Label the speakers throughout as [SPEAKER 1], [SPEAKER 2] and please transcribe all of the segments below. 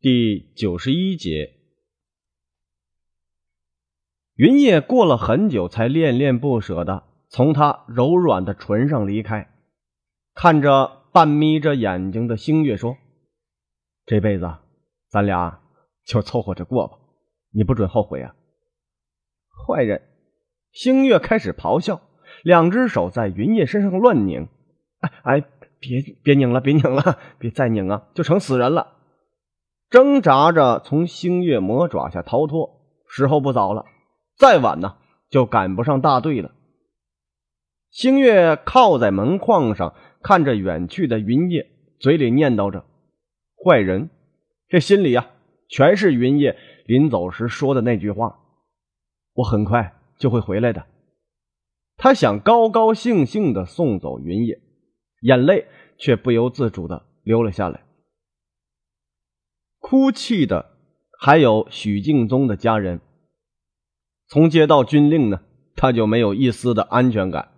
[SPEAKER 1] 第九十一节，云叶过了很久才恋恋不舍的从他柔软的唇上离开，看着半眯着眼睛的星月说：“这辈子咱俩就凑合着过吧，你不准后悔啊！”坏人，星月开始咆哮，两只手在云叶身上乱拧，哎哎，别别拧了，别拧了，别再拧啊，就成死人了。挣扎着从星月魔爪下逃脱，时候不早了，再晚呢就赶不上大队了。星月靠在门框上，看着远去的云叶，嘴里念叨着：“坏人。”这心里啊，全是云叶临走时说的那句话：“我很快就会回来的。”他想高高兴兴的送走云叶，眼泪却不由自主的流了下来。哭泣的还有许敬宗的家人。从接到军令呢，他就没有一丝的安全感。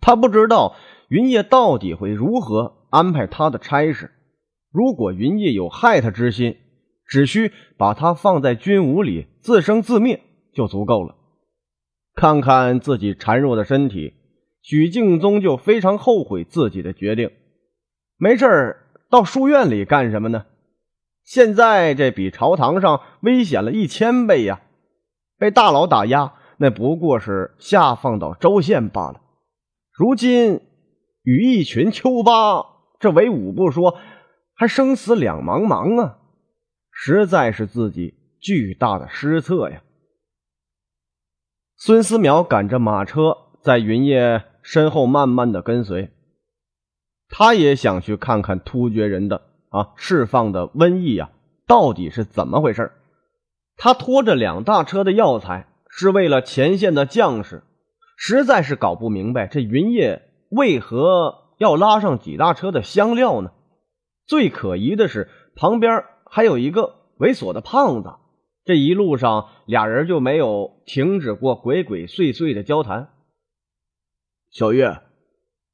[SPEAKER 1] 他不知道云烨到底会如何安排他的差事。如果云烨有害他之心，只需把他放在军伍里自生自灭就足够了。看看自己孱弱的身体，许敬宗就非常后悔自己的决定。没事儿到书院里干什么呢？现在这比朝堂上危险了一千倍呀！被大佬打压，那不过是下放到州县罢了。如今与一群丘八这为伍不说，还生死两茫茫啊！实在是自己巨大的失策呀！孙思邈赶着马车，在云烨身后慢慢的跟随，他也想去看看突厥人的。啊！释放的瘟疫啊，到底是怎么回事？他拖着两大车的药材，是为了前线的将士。实在是搞不明白，这云叶为何要拉上几大车的香料呢？最可疑的是，旁边还有一个猥琐的胖子。这一路上，俩人就没有停止过鬼鬼祟祟的交谈。小月，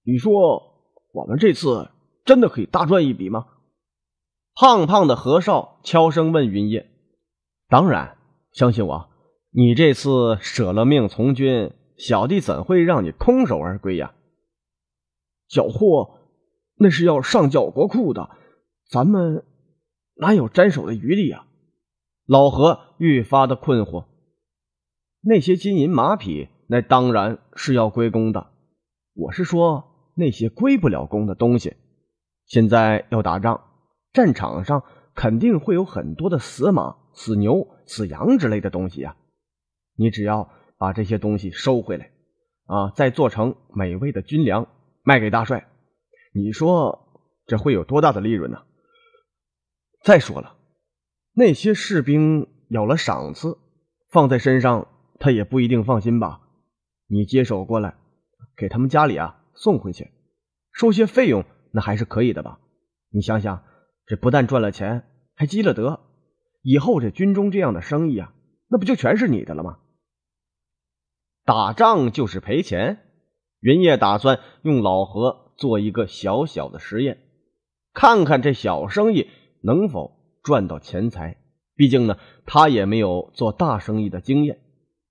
[SPEAKER 1] 你说我们这次真的可以大赚一笔吗？胖胖的何少悄声问云烨：“当然相信我，你这次舍了命从军，小弟怎会让你空手而归呀？缴获那是要上缴国库的，咱们哪有沾手的余力呀？”老何愈发的困惑：“那些金银马匹，那当然是要归功的。我是说那些归不了功的东西，现在要打仗。”战场上肯定会有很多的死马、死牛、死羊之类的东西呀，你只要把这些东西收回来，啊，再做成美味的军粮卖给大帅，你说这会有多大的利润呢？再说了，那些士兵有了赏赐，放在身上他也不一定放心吧。你接手过来，给他们家里啊送回去，收些费用那还是可以的吧？你想想。这不但赚了钱，还积了德，以后这军中这样的生意啊，那不就全是你的了吗？打仗就是赔钱。云烨打算用老何做一个小小的实验，看看这小生意能否赚到钱财。毕竟呢，他也没有做大生意的经验，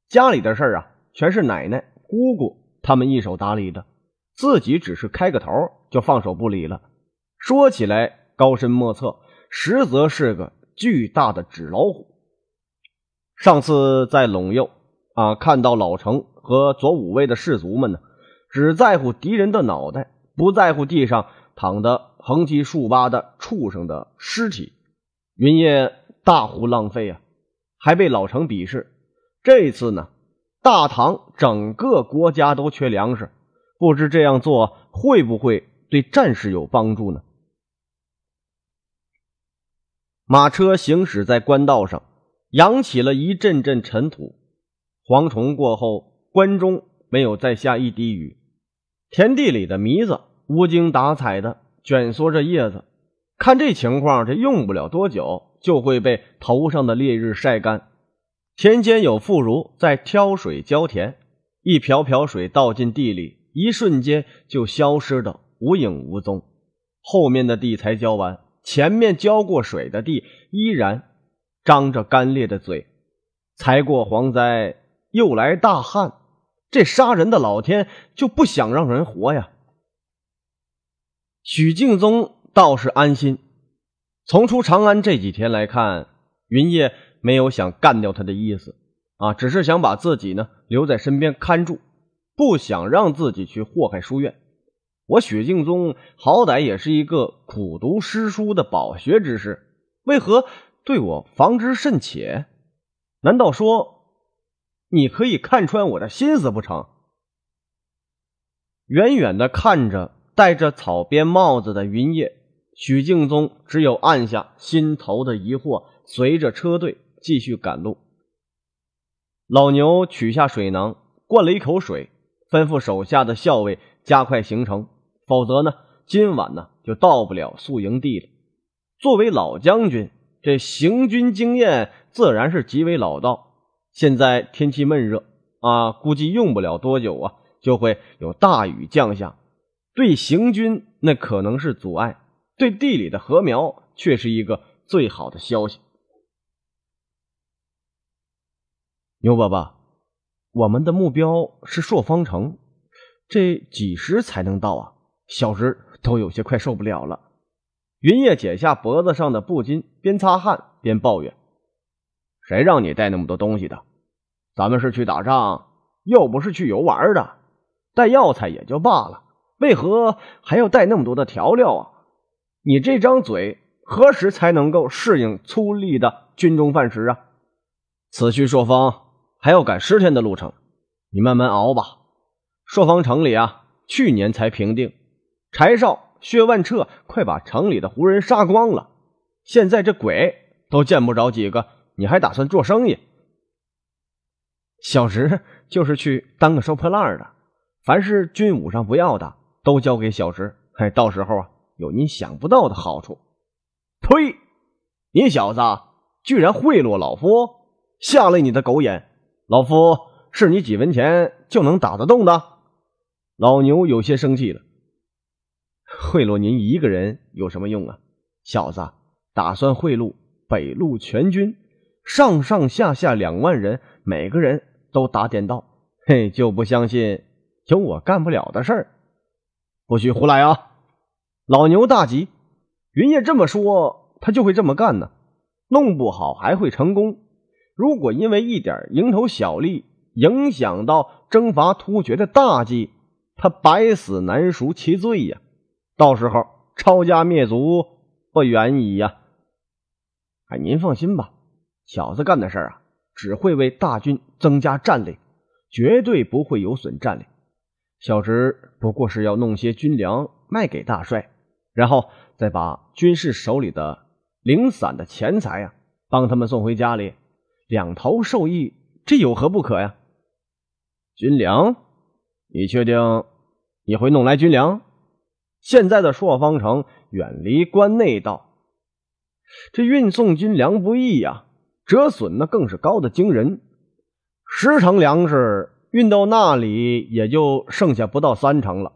[SPEAKER 1] 家里的事儿啊，全是奶奶、姑姑他们一手打理的，自己只是开个头就放手不理了。说起来。高深莫测，实则是个巨大的纸老虎。上次在陇右啊，看到老成和左武卫的士卒们呢，只在乎敌人的脑袋，不在乎地上躺的横七竖八的畜生的尸体。云烨大呼浪费啊，还被老成鄙视。这次呢，大唐整个国家都缺粮食，不知这样做会不会对战士有帮助呢？马车行驶在官道上，扬起了一阵阵尘土。蝗虫过后，关中没有再下一滴雨。田地里的糜子无精打采的卷缩着叶子。看这情况，这用不了多久就会被头上的烈日晒干。田间有妇孺在挑水浇田，一瓢瓢水倒进地里，一瞬间就消失的无影无踪。后面的地才浇完。前面浇过水的地依然张着干裂的嘴，才过蝗灾又来大旱，这杀人的老天就不想让人活呀？许敬宗倒是安心，从出长安这几天来看，云烨没有想干掉他的意思啊，只是想把自己呢留在身边看住，不想让自己去祸害书院。我许敬宗好歹也是一个苦读诗书的饱学之士，为何对我防之甚且？难道说你可以看穿我的心思不成？远远的看着戴着草编帽子的云烨，许敬宗只有按下心头的疑惑，随着车队继续赶路。老牛取下水囊，灌了一口水，吩咐手下的校尉加快行程。否则呢，今晚呢就到不了宿营地了。作为老将军，这行军经验自然是极为老道。现在天气闷热啊，估计用不了多久啊，就会有大雨降下，对行军那可能是阻碍，对地里的禾苗却是一个最好的消息。牛伯伯，我们的目标是朔方城，这几时才能到啊？小侄都有些快受不了了。云叶解下脖子上的布巾，边擦汗边抱怨：“谁让你带那么多东西的？咱们是去打仗，又不是去游玩的。带药材也就罢了，为何还要带那么多的调料啊？你这张嘴，何时才能够适应粗粝的军中饭食啊？”此去朔方还要赶十天的路程，你慢慢熬吧。朔方城里啊，去年才平定。柴少、薛万彻，快把城里的胡人杀光了！现在这鬼都见不着几个，你还打算做生意？小石就是去当个收破烂的，凡是军武上不要的，都交给小石。嘿，到时候啊，有你想不到的好处。呸！你小子居然贿赂老夫，瞎了你的狗眼！老夫是你几文钱就能打得动的？老牛有些生气了。贿赂您一个人有什么用啊，小子，打算贿赂北路全军，上上下下两万人，每个人都打点到，嘿，就不相信有我干不了的事儿，不许胡来啊！老牛大吉，云烨这么说，他就会这么干呢，弄不好还会成功。如果因为一点蝇头小利影响到征伐突厥的大计，他百死难赎其罪呀。到时候抄家灭族不远矣呀！哎，您放心吧，小子干的事儿啊，只会为大军增加战力，绝对不会有损战力。小侄不过是要弄些军粮卖给大帅，然后再把军士手里的零散的钱财啊，帮他们送回家里，两头受益，这有何不可呀？军粮，你确定你会弄来军粮？现在的朔方城远离关内道，这运送军粮不易呀，折损那更是高的惊人。十成粮食运到那里，也就剩下不到三成了，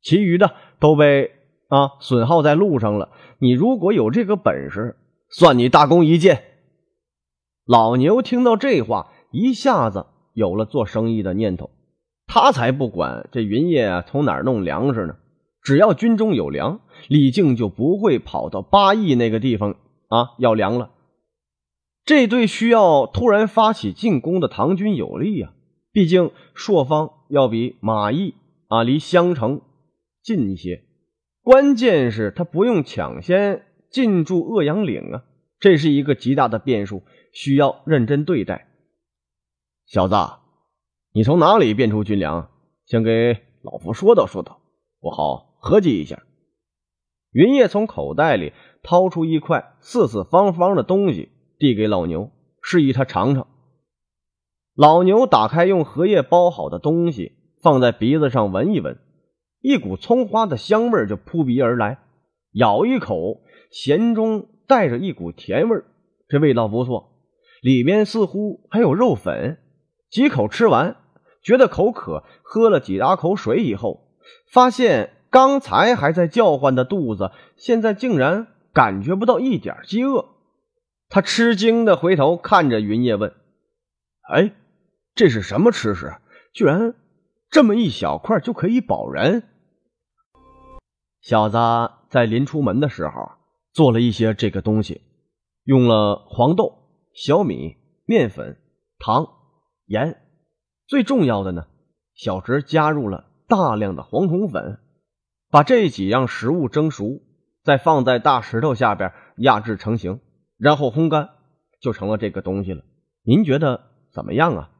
[SPEAKER 1] 其余的都被啊损耗在路上了。你如果有这个本事，算你大功一件。老牛听到这话，一下子有了做生意的念头。他才不管这云叶从哪儿弄粮食呢。只要军中有粮，李靖就不会跑到巴邑那个地方啊，要粮了。这对需要突然发起进攻的唐军有利啊。毕竟朔方要比马邑啊离襄城近一些，关键是他不用抢先进驻鄂阳岭啊，这是一个极大的变数，需要认真对待。小子，你从哪里变出军粮？先给老夫说道说道，不好。合计一下，云叶从口袋里掏出一块四四方方的东西，递给老牛，示意他尝尝。老牛打开用荷叶包好的东西，放在鼻子上闻一闻，一股葱花的香味就扑鼻而来。咬一口，咸中带着一股甜味这味道不错。里面似乎还有肉粉。几口吃完，觉得口渴，喝了几大口水以后，发现。刚才还在叫唤的肚子，现在竟然感觉不到一点饥饿。他吃惊的回头看着云叶，问：“哎，这是什么吃食？居然这么一小块就可以饱人？”小子在临出门的时候做了一些这个东西，用了黄豆、小米、面粉、糖、盐，最重要的呢，小侄加入了大量的黄铜粉。把这几样食物蒸熟，再放在大石头下边压制成型，然后烘干，就成了这个东西了。您觉得怎么样啊？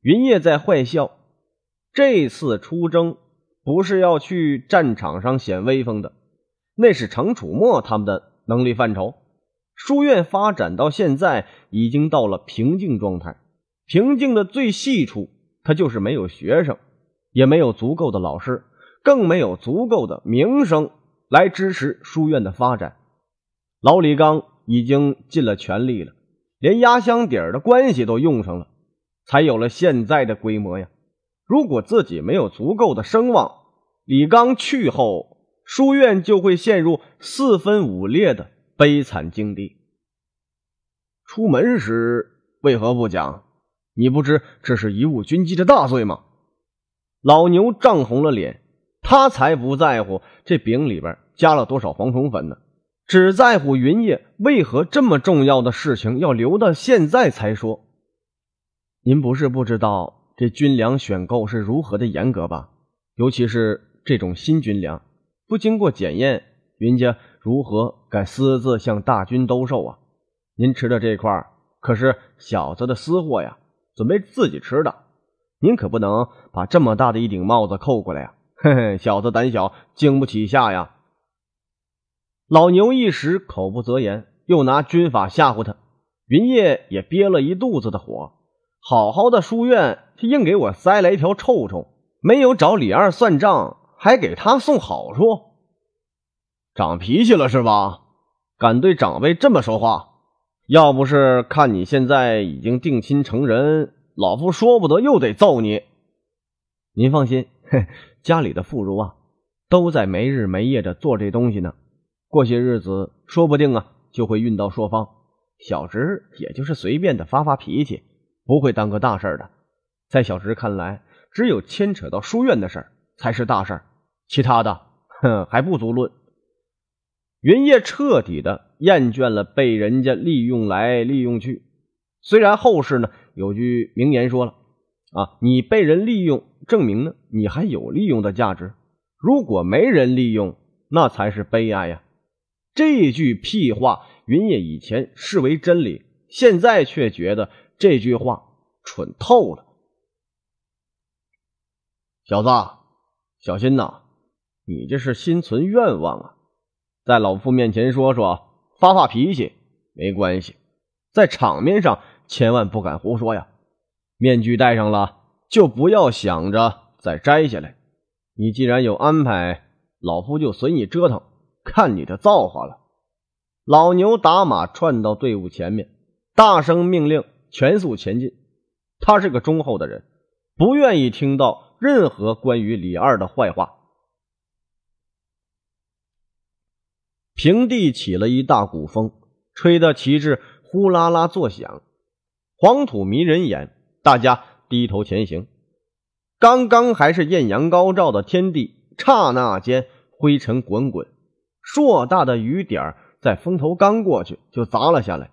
[SPEAKER 1] 云烨在坏笑。这次出征不是要去战场上显威风的，那是程楚墨他们的能力范畴。书院发展到现在已经到了瓶颈状态，瓶颈的最细处，他就是没有学生，也没有足够的老师。更没有足够的名声来支持书院的发展。老李刚已经尽了全力了，连压箱底儿的关系都用上了，才有了现在的规模呀。如果自己没有足够的声望，李刚去后，书院就会陷入四分五裂的悲惨境地。出门时为何不讲？你不知这是一误军机的大罪吗？老牛涨红了脸。他才不在乎这饼里边加了多少蝗虫粉呢，只在乎云烨为何这么重要的事情要留到现在才说。您不是不知道这军粮选购是如何的严格吧？尤其是这种新军粮，不经过检验，云家如何敢私自向大军兜售啊？您吃的这块可是小子的私货呀，准备自己吃的，您可不能把这么大的一顶帽子扣过来呀。嘿嘿，小子胆小，经不起吓呀！老牛一时口不择言，又拿军法吓唬他。云烨也憋了一肚子的火，好好的书院，却硬给我塞来一条臭虫。没有找李二算账，还给他送好处，长脾气了是吧？敢对长辈这么说话！要不是看你现在已经定亲成人，老夫说不得又得揍你。您放心。嘿，家里的妇孺啊，都在没日没夜的做这东西呢。过些日子，说不定啊，就会运到朔方。小侄也就是随便的发发脾气，不会耽搁大事的。在小侄看来，只有牵扯到书院的事儿才是大事，其他的，哼，还不足论。云烨彻底的厌倦了被人家利用来利用去。虽然后世呢，有句名言说了。啊！你被人利用，证明呢，你还有利用的价值。如果没人利用，那才是悲哀呀！这句屁话，云野以前视为真理，现在却觉得这句话蠢透了。小子，小心呐！你这是心存愿望啊！在老夫面前说说发发脾气没关系，在场面上千万不敢胡说呀！面具戴上了，就不要想着再摘下来。你既然有安排，老夫就随你折腾，看你的造化了。老牛打马窜到队伍前面，大声命令全速前进。他是个忠厚的人，不愿意听到任何关于李二的坏话。平地起了一大股风，吹得旗帜呼啦啦作响，黄土迷人眼。大家低头前行，刚刚还是艳阳高照的天地，刹那间灰尘滚滚，硕大的雨点在风头刚过去就砸了下来。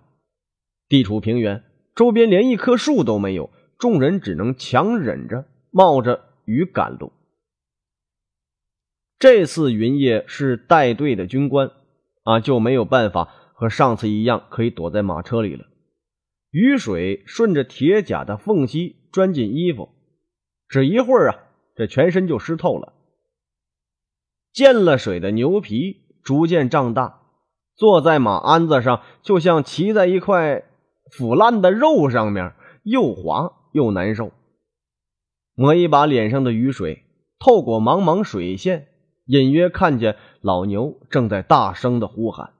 [SPEAKER 1] 地处平原，周边连一棵树都没有，众人只能强忍着冒着雨赶路。这次云烨是带队的军官，啊，就没有办法和上次一样可以躲在马车里了。雨水顺着铁甲的缝隙钻进衣服，只一会儿啊，这全身就湿透了。见了水的牛皮逐渐胀大，坐在马鞍子上，就像骑在一块腐烂的肉上面，又滑又难受。抹一把脸上的雨水，透过茫茫水线，隐约看见老牛正在大声的呼喊，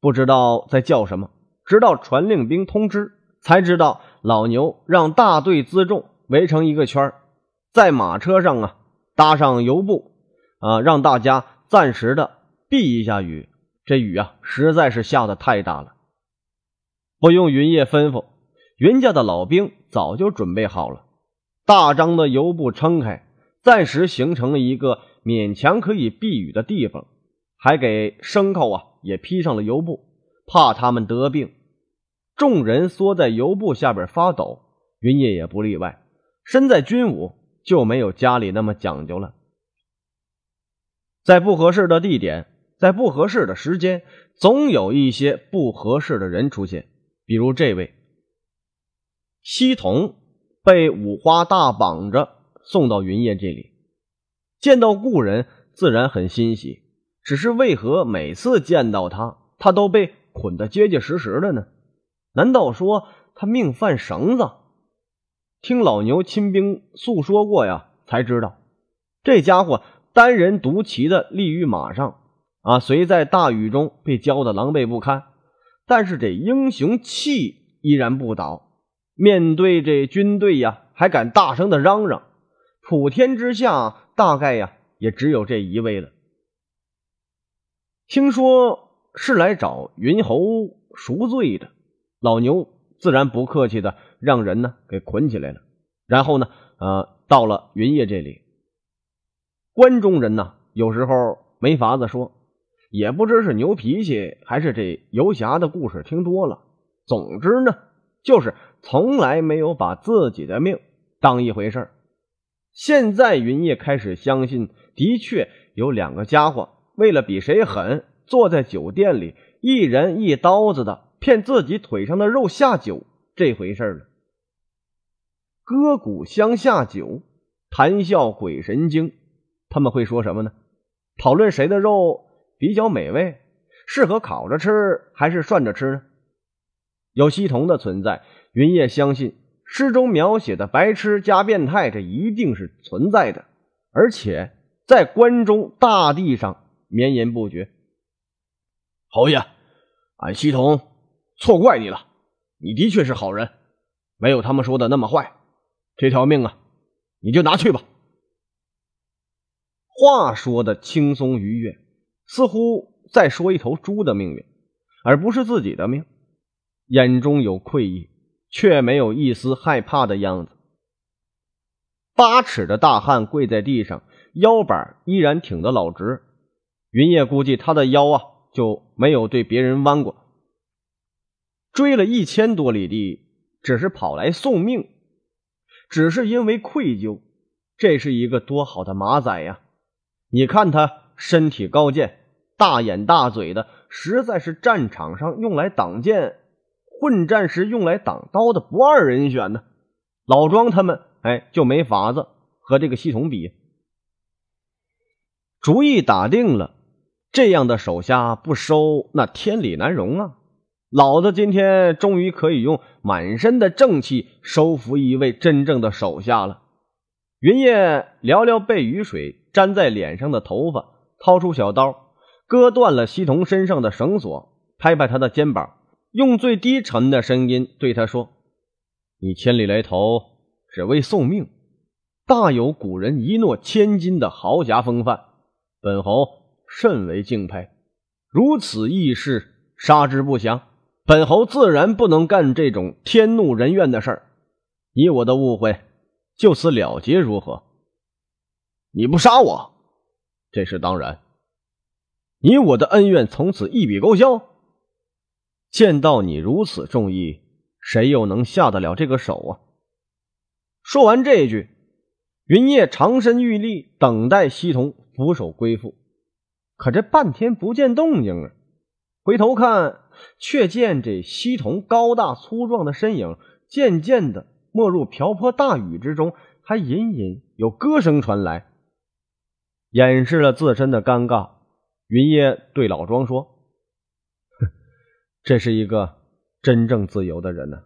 [SPEAKER 1] 不知道在叫什么。直到传令兵通知，才知道老牛让大队辎重围成一个圈在马车上啊搭上油布啊，让大家暂时的避一下雨。这雨啊，实在是下的太大了。不用云叶吩咐，云家的老兵早就准备好了，大张的油布撑开，暂时形成了一个勉强可以避雨的地方，还给牲口啊也披上了油布，怕他们得病。众人缩在油布下边发抖，云烨也不例外。身在军伍就没有家里那么讲究了。在不合适的地点，在不合适的时间，总有一些不合适的人出现。比如这位，西童被五花大绑着送到云烨这里，见到故人自然很欣喜。只是为何每次见到他，他都被捆得结结实实的呢？难道说他命犯绳子？听老牛亲兵诉说过呀，才知道这家伙单人独骑的立于马上，啊，虽在大雨中被浇得狼狈不堪，但是这英雄气依然不倒。面对这军队呀，还敢大声的嚷嚷。普天之下，大概呀也只有这一位了。听说是来找云侯赎罪的。老牛自然不客气的，让人呢给捆起来了。然后呢，呃，到了云烨这里，关中人呢有时候没法子说，也不知是牛脾气还是这游侠的故事听多了。总之呢，就是从来没有把自己的命当一回事儿。现在云烨开始相信，的确有两个家伙为了比谁狠，坐在酒店里，一人一刀子的。骗自己腿上的肉下酒这回事了，割骨相下酒，谈笑鬼神经，他们会说什么呢？讨论谁的肉比较美味，适合烤着吃还是涮着吃呢？有西同的存在，云叶相信诗中描写的白痴加变态，这一定是存在的，而且在关中大地上绵延不绝。侯爷，俺西同。错怪你了，你的确是好人，没有他们说的那么坏。这条命啊，你就拿去吧。话说的轻松愉悦，似乎在说一头猪的命运，而不是自己的命。眼中有愧意，却没有一丝害怕的样子。八尺的大汉跪在地上，腰板依然挺得老直。云烨估计他的腰啊，就没有对别人弯过。追了一千多里地，只是跑来送命，只是因为愧疚。这是一个多好的马仔呀！你看他身体高健，大眼大嘴的，实在是战场上用来挡箭、混战时用来挡刀的不二人选呢。老庄他们哎，就没法子和这个系统比。主意打定了，这样的手下不收，那天理难容啊！老子今天终于可以用满身的正气收服一位真正的手下了。云烨撩撩被雨水粘在脸上的头发，掏出小刀，割断了西童身上的绳索，拍拍他的肩膀，用最低沉的声音对他说：“你千里来投，只为送命，大有古人一诺千金的豪侠风范，本侯甚为敬佩。如此义士，杀之不祥。”本侯自然不能干这种天怒人怨的事儿，你我的误会就此了结如何？你不杀我，这是当然。你我的恩怨从此一笔勾销。见到你如此重义，谁又能下得了这个手啊？说完这句，云烨长身玉立，等待西童俯首归附。可这半天不见动静啊！回头看。却见这西童高大粗壮的身影渐渐的没入瓢泼大雨之中，还隐隐有歌声传来。掩饰了自身的尴尬，云烨对老庄说：“这是一个真正自由的人呢。”